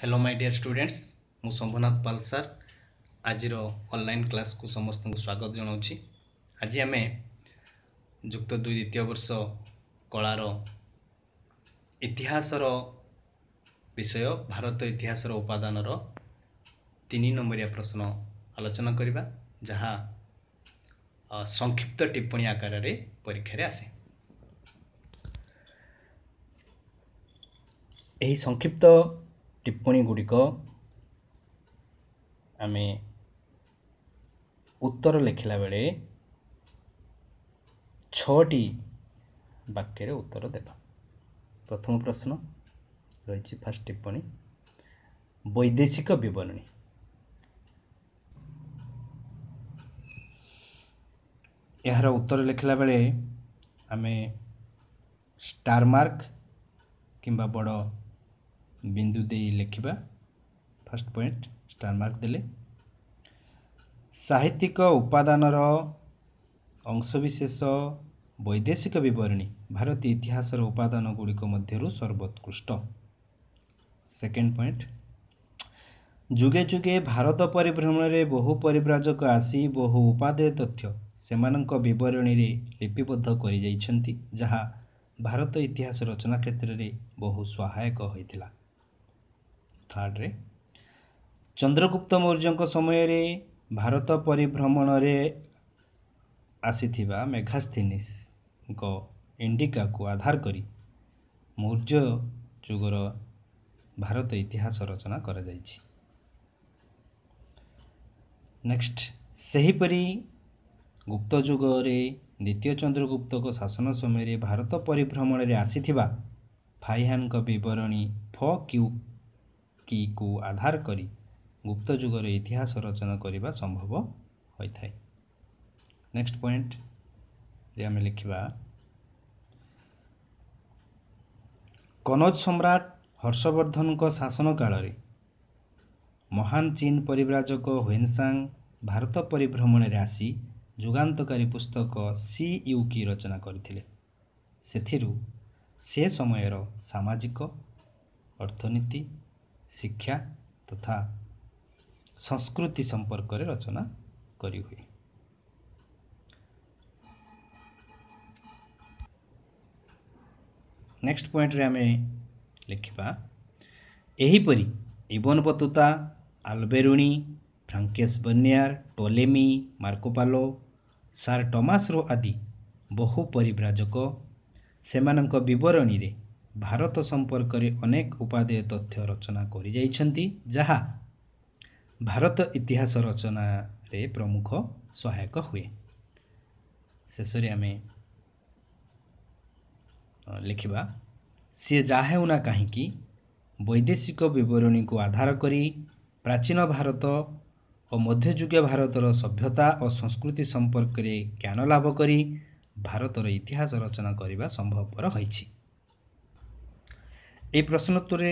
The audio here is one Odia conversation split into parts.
ହ୍ୟାଲୋ ମାଇ ଡିୟର୍ ଷ୍ଟୁଡେଣ୍ଟସ୍ ମୁଁ ଶମ୍ଭୁନାଥ ପାଲ ସାର୍ ଆଜିର ଅନଲାଇନ୍ କ୍ଲାସ୍କୁ ସମସ୍ତଙ୍କୁ ସ୍ୱାଗତ ଜଣାଉଛି ଆଜି ଆମେ ଯୁକ୍ତ ଦୁଇ ଦ୍ୱିତୀୟ ବର୍ଷ କଳାର ଇତିହାସର ବିଷୟ ଭାରତ ଇତିହାସର ଉପାଦାନର ତିନି ନମ୍ବରିଆ ପ୍ରଶ୍ନ ଆଲୋଚନା କରିବା ଯାହା ସଂକ୍ଷିପ୍ତ ଟିପ୍ପଣୀ ଆକାରରେ ପରୀକ୍ଷାରେ ଆସେ ଏହି ସଂକ୍ଷିପ୍ତ ଟିପ୍ପଣୀ ଗୁଡ଼ିକ ଆମେ ଉତ୍ତର ଲେଖିଲା ବେଳେ ଛଅଟି ବାକ୍ୟରେ ଉତ୍ତର ଦେବା ପ୍ରଥମ ପ୍ରଶ୍ନ ରହିଛି ଫାଷ୍ଟ ଟିପ୍ପଣୀ ବୈଦେଶିକ ବିବରଣୀ ଏହାର ଉତ୍ତର ଲେଖିଲା ବେଳେ ଆମେ ଷ୍ଟାର୍ମାର୍କ କିମ୍ବା ବଡ଼ ବିନ୍ଦୁ ଦେଇ ଲେଖିବା ଫାର୍ଷ୍ଟ ପଏଣ୍ଟ ଷ୍ଟାରମାର୍କ ଦେଲେ ସାହିତ୍ୟିକ ଉପାଦାନର ଅଂଶବିଶେଷ ବୈଦେଶିକ ବିବରଣୀ ଭାରତୀୟ ଇତିହାସର ଉପାଦାନ ଗୁଡ଼ିକ ମଧ୍ୟରୁ ସର୍ବୋତ୍କୃଷ୍ଟ ସେକେଣ୍ଡ ପଏଣ୍ଟ ଯୁଗେ ଯୁଗେ ଭାରତ ପରିଭ୍ରମଣରେ ବହୁ ପରିବ୍ରାଜକ ଆସି ବହୁ ଉପାଦେୟ ତଥ୍ୟ ସେମାନଙ୍କ ବିବରଣୀରେ ଲିପିବଦ୍ଧ କରିଯାଇଛନ୍ତି ଯାହା ଭାରତ ଇତିହାସ ରଚନା କ୍ଷେତ୍ରରେ ବହୁ ସହାୟକ ହୋଇଥିଲା ଥାର୍ଡ଼ରେ ଚନ୍ଦ୍ରଗୁପ୍ତ ମୌର୍ଯ୍ୟଙ୍କ ସମୟରେ ଭାରତ ପରିଭ୍ରମଣରେ ଆସିଥିବା ମେଘାସ୍ଥିନିସ୍ଙ୍କ ଇଣ୍ଡିକାକୁ ଆଧାର କରି ମୌର୍ଯ୍ୟ ଯୁଗର ଭାରତ ଇତିହାସ ରଚନା କରାଯାଇଛି ନେକ୍ସଟ ସେହିପରି ଗୁପ୍ତ ଯୁଗରେ ଦ୍ୱିତୀୟ ଚନ୍ଦ୍ରଗୁପ୍ତଙ୍କ ଶାସନ ସମୟରେ ଭାରତ ପରିଭ୍ରମଣରେ ଆସିଥିବା ଫାଇହାନଙ୍କ ବିବରଣୀ ଫ କ୍ୟୁ କିକୁ ଆଧାର କରି ଗୁପ୍ତ ଯୁଗର ଇତିହାସ ରଚନା କରିବା ସମ୍ଭବ ହୋଇଥାଏ ନେକ୍ସଟ ପଏଣ୍ଟ ଆମେ ଲେଖିବା କନୌଜ ସମ୍ରାଟ ହର୍ଷବର୍ଦ୍ଧନଙ୍କ ଶାସନ କାଳରେ ମହାନ ଚୀନ ପରିବ୍ରାଜକ ହୁଏନସାଙ୍ଗ ଭାରତ ପରିଭ୍ରମଣରେ ଆସି ଯୁଗାନ୍ତକାରୀ ପୁସ୍ତକ ସି ୟୁ କି ରଚନା କରିଥିଲେ ସେଥିରୁ ସେ ସମୟର ସାମାଜିକ ଅର୍ଥନୀତି ଶିକ୍ଷା ତଥା ସଂସ୍କୃତି ସମ୍ପର୍କରେ ରଚନା କରିହୁଏ ନେକ୍ସଟ ପଏଣ୍ଟରେ ଆମେ ଲେଖିବା ଏହିପରି Ibn Battuta Alberuni Francois Bernier Ptolemy Marco Polo sir Thomas Roe ଆଦି ବହୁ ପରିବ୍ରାଜକ ସେମାନଙ୍କ ବିବରଣୀରେ ଭାରତ ସମ୍ପର୍କରେ ଅନେକ ଉପାଦେୟ ତଥ୍ୟ ରଚନା କରିଯାଇଛନ୍ତି ଯାହା ଭାରତ ଇତିହାସ ରଚନାରେ ପ୍ରମୁଖ ସହାୟକ ହୁଏ ଶେଷରେ ଆମେ ଲେଖିବା ସିଏ ଯାହା ହେଉନା କାହିଁକି ବୈଦେଶିକ ବିବରଣୀକୁ ଆଧାର କରି ପ୍ରାଚୀନ ଭାରତ ଓ ମଧ୍ୟଯୁଗୀୟ ଭାରତର ସଭ୍ୟତା ଓ ସଂସ୍କୃତି ସମ୍ପର୍କରେ ଜ୍ଞାନ ଲାଭ କରି ଭାରତର ଇତିହାସ ରଚନା କରିବା ସମ୍ଭବପର ହୋଇଛି এই ପ୍ରଶ୍ନୋତ୍ତରରେ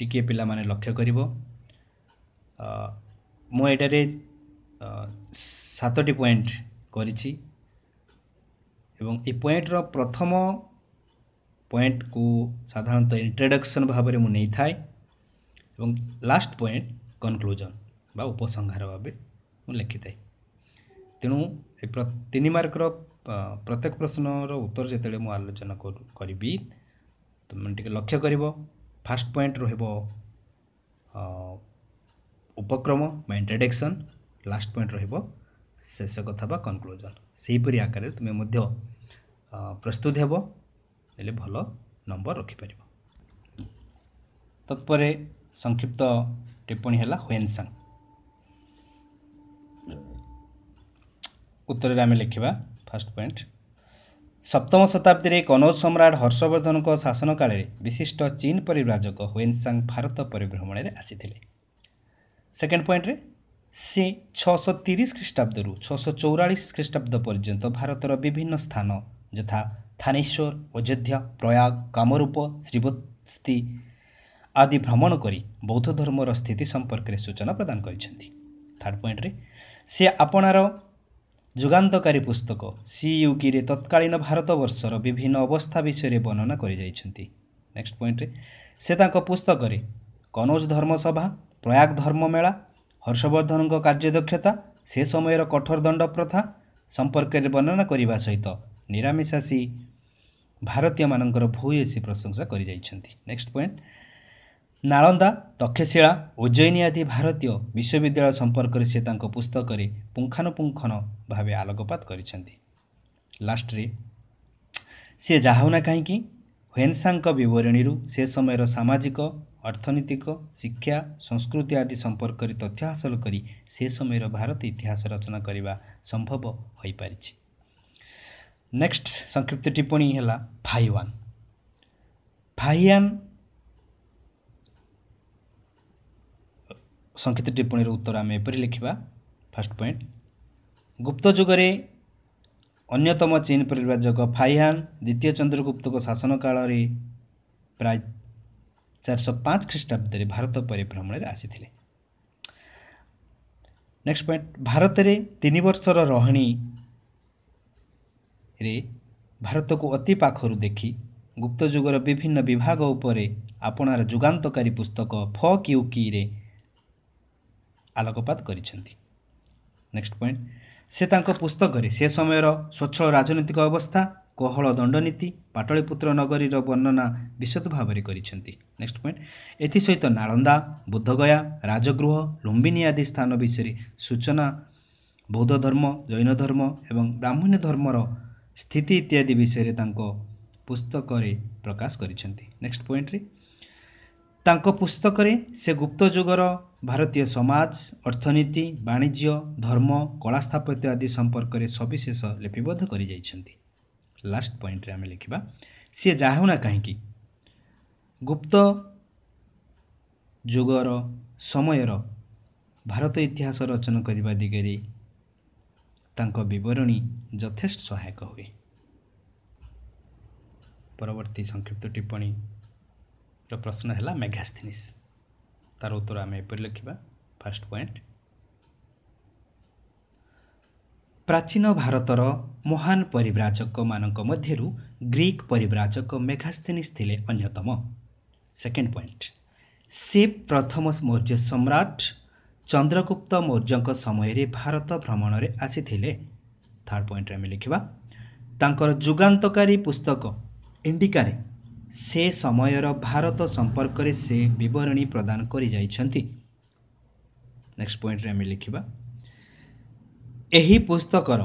ଟିକିଏ ପିଲାମାନେ ଲକ୍ଷ୍ୟ କରିବ ମୁଁ ଏଇଟାରେ ସାତଟି ପଏଣ୍ଟ କରିଛି ଏବଂ ଏ ପଏଣ୍ଟର ପ୍ରଥମ ପଏଣ୍ଟକୁ ସାଧାରଣତଃ ଇଣ୍ଟ୍ରୋଡକ୍ସନ୍ ଭାବରେ ମୁଁ ନେଇଥାଏ ଏବଂ ଲାଷ୍ଟ ପଏଣ୍ଟ କନକ୍ଲୁଜନ୍ ବା ଉପସଂହାର ଭାବେ ମୁଁ ଲେଖିଥାଏ ତେଣୁ ଏ ତିନି ମାର୍କର ପ୍ରତ୍ୟେକ ପ୍ରଶ୍ନର ଉତ୍ତର ଯେତେବେଳେ ମୁଁ ଆଲୋଚନା କରିବି ତୁମେ ଟିକେ ଲକ୍ଷ୍ୟ କରିବ ଫାଷ୍ଟ ପଏଣ୍ଟ ରହିବ ଉପକ୍ରମ ବା ଇଣ୍ଟ୍ରୋଡକ୍ସନ୍ ଲାଷ୍ଟ ପଏଣ୍ଟ ରହିବ ଶେଷ କଥା ବା କନକ୍ଲୁଜନ୍ ସେହିପରି ଆକାରରେ ତୁମେ ମଧ୍ୟ ପ୍ରସ୍ତୁତ ହେବ ହେଲେ ଭଲ ନମ୍ବର ରଖିପାରିବ ତତ୍ପରେ ସଂକ୍ଷିପ୍ତ ଟିପ୍ପଣୀ ହେଲା ହୁଏନ୍ସାଂ ଉତ୍ତରରେ ଆମେ ଲେଖିବା ଫାଷ୍ଟ ପଏଣ୍ଟ ସପ୍ତମ ଶତାବ୍ଦୀରେ କନୌଜ ସମ୍ରାଟ ହର୍ଷବର୍ଦ୍ଧନଙ୍କ ଶାସନ କାଳରେ ବିଶିଷ୍ଟ ଚୀନ ପରିବ୍ରାଜକ ହୁଏନସାଙ୍ଗ ଭାରତ ପରିଭ୍ରମଣରେ ଆସିଥିଲେ ସେକେଣ୍ଡ ପଏଣ୍ଟରେ ସେ ଛଅଶହ ତିରିଶ ଖ୍ରୀଷ୍ଟାବ୍ଦରୁ ଛଅଶହ ଚଉରାଳିଶ ଖ୍ରୀଷ୍ଟାବ୍ଦ ପର୍ଯ୍ୟନ୍ତ ଭାରତର ବିଭିନ୍ନ ସ୍ଥାନ ଯଥା ଥାନେଶ୍ୱର ଅଯୋଧ୍ୟା ପ୍ରୟାଗ କାମରୂପ ଶ୍ରୀବସ୍ତି ଆଦି ଭ୍ରମଣ କରି ବୌଦ୍ଧ ଧର୍ମର ସ୍ଥିତି ସମ୍ପର୍କରେ ସୂଚନା ପ୍ରଦାନ କରିଛନ୍ତି ଥାର୍ଡ଼ ପଏଣ୍ଟରେ ସେ ଆପଣାର ଯୁଗାନ୍ତକାରୀ ପୁସ୍ତକ ସିୟୁକିରେ ତତ୍କାଳୀନ ଭାରତବର୍ଷର ବିଭିନ୍ନ ଅବସ୍ଥା ବିଷୟରେ ବର୍ଣ୍ଣନା କରିଯାଇଛନ୍ତି ନେକ୍ସଟ ପଏଣ୍ଟରେ ସେ ତାଙ୍କ ପୁସ୍ତକରେ କନୌଜ ଧର୍ମସଭା ପ୍ରୟାଗ ଧର୍ମ ମେଳା ହର୍ଷବର୍ଦ୍ଧନଙ୍କ କାର୍ଯ୍ୟଦକ୍ଷତା ସେ ସମୟର କଠୋର ଦଣ୍ଡ ପ୍ରଥା ସମ୍ପର୍କରେ ବର୍ଣ୍ଣନା କରିବା ସହିତ ନିରାମିଷାସୀ ଭାରତୀୟମାନଙ୍କର ଭୂୟସୀ ପ୍ରଶଂସା କରିଯାଇଛନ୍ତି ନେକ୍ସଟ ପଏଣ୍ଟ ନାଳନ୍ଦା ତକ୍ଷଶିଳା ଉଜ୍ଜୟିନୀ ଆଦି ଭାରତୀୟ ବିଶ୍ୱବିଦ୍ୟାଳୟ ସମ୍ପର୍କରେ ସେ ତାଙ୍କ ପୁସ୍ତକରେ ପୁଙ୍ଖାନୁପୁଙ୍ଖନ ଭାବେ ଆଲୋକପାତ କରିଛନ୍ତି ଲାଷ୍ଟରେ ସିଏ ଯାହାହେଉନା କାହିଁକି ହ୍ୱେନ୍ସାଙ୍କ ବିବରଣୀରୁ ସେ ସମୟର ସାମାଜିକ ଅର୍ଥନୈତିକ ଶିକ୍ଷା ସଂସ୍କୃତି ଆଦି ସମ୍ପର୍କରେ ତଥ୍ୟ ହାସଲ କରି ସେ ସମୟର ଭାରତ ଇତିହାସ ରଚନା କରିବା ସମ୍ଭବ ହୋଇପାରିଛି ନେକ୍ସଟ ସଂକ୍ଷିପ୍ତ ଟିପ୍ପଣୀ ହେଲା ଫାଇୱାନ୍ ଫାହିଆନ୍ ସଂକ୍ଷିପ୍ତ ଟିପ୍ପଣୀର ଉତ୍ତର ଆମେ ଏପରି ଲେଖିବା ଫାର୍ଷ୍ଟ ପଏଣ୍ଟ ଗୁପ୍ତ ଯୁଗରେ ଅନ୍ୟତମ ଚୀନ ପରିବ୍ରାଜକ ଫାଇହାନ୍ ଦ୍ୱିତୀୟ ଚନ୍ଦ୍ରଗୁପ୍ତଙ୍କ ଶାସନ କାଳରେ ପ୍ରାୟ ଚାରିଶହ ପାଞ୍ଚ ଖ୍ରୀଷ୍ଟାବ୍ଦରେ ଭାରତ ପରିଭ୍ରମଣରେ ଆସିଥିଲେ ନେକ୍ସଟ ପଏଣ୍ଟ ଭାରତରେ ତିନି ବର୍ଷର ରହିଣୀରେ ଭାରତକୁ ଅତି ପାଖରୁ ଦେଖି ଗୁପ୍ତ ଯୁଗର ବିଭିନ୍ନ ବିଭାଗ ଉପରେ ଆପଣାର ଯୁଗାନ୍ତକାରୀ ପୁସ୍ତକ ଫ କ୍ୟୁ କିରେ ଆଲୋକପାତ କରିଛନ୍ତି ନେକ୍ସଟ ପଏଣ୍ଟ ସେ ତାଙ୍କ ପୁସ୍ତକରେ ସେ ସମୟର ସ୍ୱଚ୍ଛଳ ରାଜନୈତିକ ଅବସ୍ଥା କୋହଳ ଦଣ୍ଡନୀତି ପାଟଳୀପୁତ୍ର ନଗରୀର ବର୍ଣ୍ଣନା ବିଶଦ ଭାବରେ କରିଛନ୍ତି ନେକ୍ସଟ ପଏଣ୍ଟ ଏଥିସହିତ ନାଳନ୍ଦା ବୁଦ୍ଧଗୟା ରାଜଗୃହ ଲୁମ୍ବିନୀ ଆଦି ସ୍ଥାନ ବିଷୟରେ ସୂଚନା ବୌଦ୍ଧ ଧର୍ମ ଜୈନ ଧର୍ମ ଏବଂ ବ୍ରାହ୍ମଣ୍ୟ ଧର୍ମର ସ୍ଥିତି ଇତ୍ୟାଦି ବିଷୟରେ ତାଙ୍କ ପୁସ୍ତକରେ ପ୍ରକାଶ କରିଛନ୍ତି ନେକ୍ସଟ ପଏଣ୍ଟରେ ତାଙ୍କ ପୁସ୍ତକରେ ସେ ଗୁପ୍ତ ଯୁଗର ଭାରତୀୟ ସମାଜ ଅର୍ଥନୀତି ବାଣିଜ୍ୟ ଧର୍ମ କଳା ସ୍ଥାପତ୍ୟ ଆଦି ସମ୍ପର୍କରେ ସବିଶେଷ ଲିପିବଦ୍ଧ କରିଯାଇଛନ୍ତି ଲାଷ୍ଟ ପଏଣ୍ଟରେ ଆମେ ଲେଖିବା ସିଏ ଯାହା ହେଉନା କାହିଁକି ଗୁପ୍ତ ଯୁଗର ସମୟର ଭାରତ ଇତିହାସ ରଚନା କରିବା ଦିଗରେ ତାଙ୍କ ବିବରଣୀ ଯଥେଷ୍ଟ ସହାୟକ ହୁଏ ପରବର୍ତ୍ତୀ ସଂକ୍ଷିପ୍ତ ଟିପ୍ପଣୀର ପ୍ରଶ୍ନ ହେଲା ମେଘାସ୍ଥିନିସ୍ ତାର ଉତ୍ତର ଆମେ ଏପରି ଲେଖିବା ଫାଷ୍ଟ ପଏଣ୍ଟ ପ୍ରାଚୀନ ଭାରତର ମହାନ ପରିବ୍ରାଜକମାନଙ୍କ ମଧ୍ୟରୁ ଗ୍ରୀକ୍ ପରିବ୍ରାଜକ ମେଘାସ୍ତେନିସ୍ ଥିଲେ ଅନ୍ୟତମ ସେକେଣ୍ଡ ପଏଣ୍ଟ ସେ ପ୍ରଥମ ମୌର୍ଯ୍ୟ ସମ୍ରାଟ ଚନ୍ଦ୍ରଗୁପ୍ତ ମୌର୍ଯ୍ୟଙ୍କ ସମୟରେ ଭାରତ ଭ୍ରମଣରେ ଆସିଥିଲେ ଥାର୍ଡ଼ ପଏଣ୍ଟରେ ଆମେ ଲେଖିବା ତାଙ୍କର ଯୁଗାନ୍ତକାରୀ ପୁସ୍ତକ ଇଣ୍ଡିକାରେ ସେ ସମୟର ଭାରତ ସମ୍ପର୍କରେ ସେ ବିବରଣୀ ପ୍ରଦାନ କରିଯାଇଛନ୍ତି ନେକ୍ସଟ ପଏଣ୍ଟରେ ଆମେ ଲେଖିବା ଏହି ପୁସ୍ତକର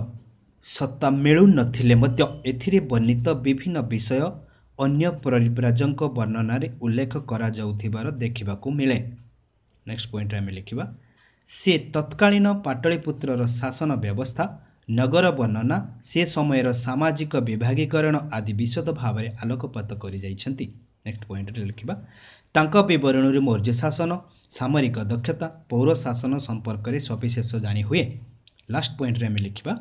ସତ୍ତା ମିଳୁନଥିଲେ ମଧ୍ୟ ଏଥିରେ ବର୍ଣ୍ଣିତ ବିଭିନ୍ନ ବିଷୟ ଅନ୍ୟ ପରିବ୍ରାଜଙ୍କ ବର୍ଣ୍ଣନାରେ ଉଲ୍ଲେଖ କରାଯାଉଥିବାର ଦେଖିବାକୁ ମିଳେ ନେକ୍ସଟ ପଏଣ୍ଟରେ ଆମେ ଲେଖିବା ସେ ତତ୍କାଳୀନ ପାଟଳୀପୁତ୍ରର ଶାସନ ବ୍ୟବସ୍ଥା ନଗର ବର୍ଣ୍ଣନା ସେ ସମୟର ସାମାଜିକ ବିଭାଗୀକରଣ ଆଦି ବିଶଦ ଭାବରେ ଆଲୋକପାତ କରିଯାଇଛନ୍ତି ନେକ୍ସଟ ପଏଣ୍ଟରେ ଲେଖିବା ତାଙ୍କ ବିବରଣୀରୁ ମୌର୍ଯ୍ୟ ଶାସନ ସାମରିକ ଦକ୍ଷତା ପୌର ଶାସନ ସମ୍ପର୍କରେ ସବିଶେଷ ଜାଣିହୁଏ ଲାଷ୍ଟ ପଏଣ୍ଟରେ ଆମେ ଲେଖିବା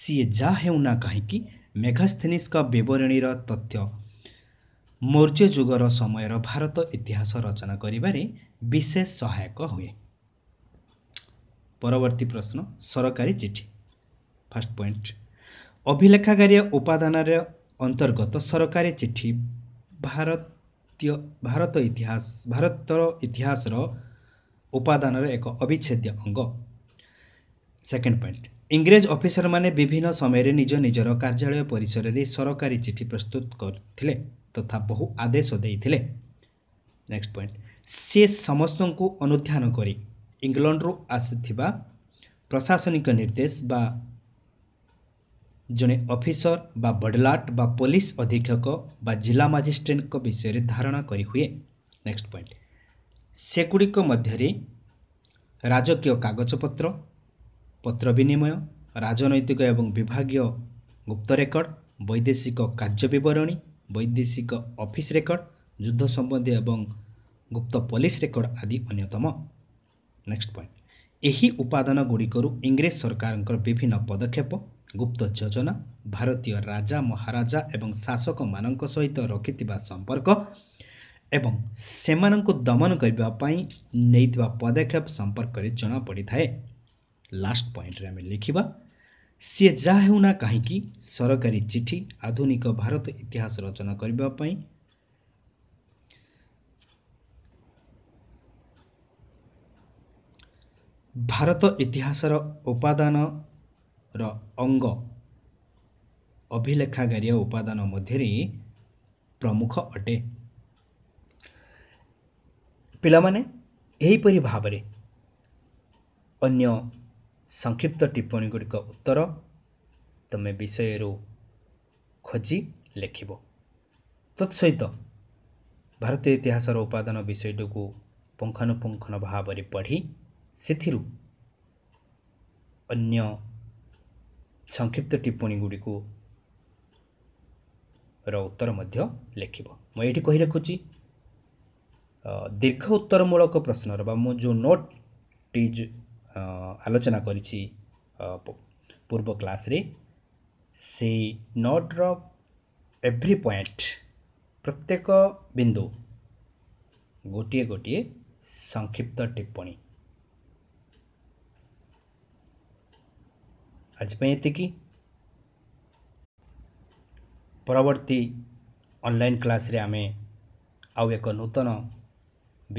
ସିଏ ଯାହା ହେଉନା କାହିଁକି ମେଘାସ୍ଥିନିସ୍ଙ୍କ ବିବରଣୀର ତଥ୍ୟ ମୌର୍ଯ୍ୟ ଯୁଗର ସମୟର ଭାରତ ଇତିହାସ ରଚନା କରିବାରେ ବିଶେଷ ସହାୟକ ହୁଏ ପରବର୍ତ୍ତୀ ପ୍ରଶ୍ନ ସରକାରୀ ଚିଠି ଫାଷ୍ଟ ପଏଣ୍ଟ ଅଭିଲେଖାଗାରୀ ଉପାଦାନର ଅନ୍ତର୍ଗତ ସରକାରୀ ଚିଠି ଭାରତୀୟ ଭାରତ ଇତିହାସ ଭାରତର ଇତିହାସର ଉପାଦାନର ଏକ ଅବିଚ୍ଛେଦ୍ୟ ଅଙ୍ଗ ସେକେଣ୍ଡ ପଏଣ୍ଟ ଇଂରେଜ ଅଫିସରମାନେ ବିଭିନ୍ନ ସମୟରେ ନିଜ ନିଜର କାର୍ଯ୍ୟାଳୟ ପରିସରରେ ସରକାରୀ ଚିଠି ପ୍ରସ୍ତୁତ କରିଥିଲେ ତଥା ବହୁ ଆଦେଶ ଦେଇଥିଲେ ନେକ୍ସଟ ପଏଣ୍ଟ ସେ ସମସ୍ତଙ୍କୁ ଅନୁଧ୍ୟାନ କରି ଇଂଲଣ୍ଡରୁ ଆସିଥିବା ପ୍ରଶାସନିକ ନିର୍ଦ୍ଦେଶ ବା ଜଣେ ଅଫିସର ବା ବଡ଼ଲାଟ ବା ପୋଲିସ ଅଧୀକ୍ଷକ ବା ଜିଲ୍ଲା ମାଜିଷ୍ଟ୍ରେଟଙ୍କ ବିଷୟରେ ଧାରଣା କରିହୁଏ ନେକ୍ସଟ ପଏଣ୍ଟ ସେଗୁଡ଼ିକ ମଧ୍ୟରେ ରାଜକୀୟ କାଗଜପତ୍ର ପତ୍ର ବିନିମୟ ରାଜନୈତିକ ଏବଂ ବିଭାଗୀୟ ଗୁପ୍ତ ରେକର୍ଡ଼ ବୈଦେଶିକ କାର୍ଯ୍ୟ ବିବରଣୀ ବୈଦେଶିକ ଅଫିସ୍ ରେକର୍ଡ଼ ଯୁଦ୍ଧ ସମ୍ବନ୍ଧୀୟ ଏବଂ ଗୁପ୍ତ ପୋଲିସ ରେକର୍ଡ଼ ଆଦି ଅନ୍ୟତମ ନେକ୍ସଟ ପଏଣ୍ଟ ଏହି ଉପାଦାନ ଗୁଡ଼ିକରୁ ଇଂରେଜ ସରକାରଙ୍କର ବିଭିନ୍ନ ପଦକ୍ଷେପ ଗୁପ୍ତ ଯୋଜନା ଭାରତୀୟ ରାଜା ମହାରାଜା ଏବଂ ଶାସକମାନଙ୍କ ସହିତ ରଖିଥିବା ସମ୍ପର୍କ ଏବଂ ସେମାନଙ୍କୁ ଦମନ କରିବା ପାଇଁ ନେଇଥିବା ପଦକ୍ଷେପ ସମ୍ପର୍କରେ ଜଣାପଡ଼ିଥାଏ ଲାଷ୍ଟ ପଏଣ୍ଟରେ ଆମେ ଲେଖିବା ସିଏ ଯାହା ହେଉନା କାହିଁକି ସରକାରୀ ଚିଠି ଆଧୁନିକ ଭାରତ ଇତିହାସ ରଚନା କରିବା ପାଇଁ ଭାରତ ଇତିହାସର ଉପାଦାନ ର ଅଙ୍ଗ ଅଭିଲେଖାଗାରୀୟ ଉପାଦାନ ମଧ୍ୟରେ ପ୍ରମୁଖ ଅଟେ ପିଲାମାନେ ଏହିପରି ଭାବରେ ଅନ୍ୟ ସଂକ୍ଷିପ୍ତ ଟିପ୍ପଣୀ ଗୁଡ଼ିକ ଉତ୍ତର ତୁମେ ବିଷୟରୁ ଖୋଜି ଲେଖିବ ତତ୍ସହିତ ଭାରତୀୟ ଇତିହାସର ଉପାଦାନ ବିଷୟଟିକୁ ପୁଙ୍ଖାନୁପୁଙ୍ଖନ ଭାବରେ ପଢ଼ି ସେଥିରୁ ଅନ୍ୟ ସଂକ୍ଷିପ୍ତ ଟିପ୍ପଣୀଗୁଡ଼ିକୁ ର ଉତ୍ତର ମଧ୍ୟ ଲେଖିବ ମୁଁ ଏଇଠି କହି ରଖୁଛି ଦୀର୍ଘ ଉତ୍ତରମୂଳକ ପ୍ରଶ୍ନର ବା ମୁଁ ଯେଉଁ ନୋଟ୍ଟି ଆଲୋଚନା କରିଛି ପୂର୍ବ କ୍ଲାସ୍ରେ ସେଇ ନୋଟ୍ର ଏଭ୍ରି ପଏଣ୍ଟ ପ୍ରତ୍ୟେକ ବିନ୍ଦୁ ଗୋଟିଏ ଗୋଟିଏ ସଂକ୍ଷିପ୍ତ ଟିପ୍ପଣୀ अजमायती ପରବର୍ତ୍ତୀ ଅନଲାଇନ୍ କ୍ଲାସ୍ରେ ଆମେ ଆଉ ଏକ ନୂତନ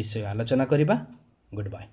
ବିଷୟ ଆଲୋଚନା କରିବା ଗୁଡ଼୍ ବାଏ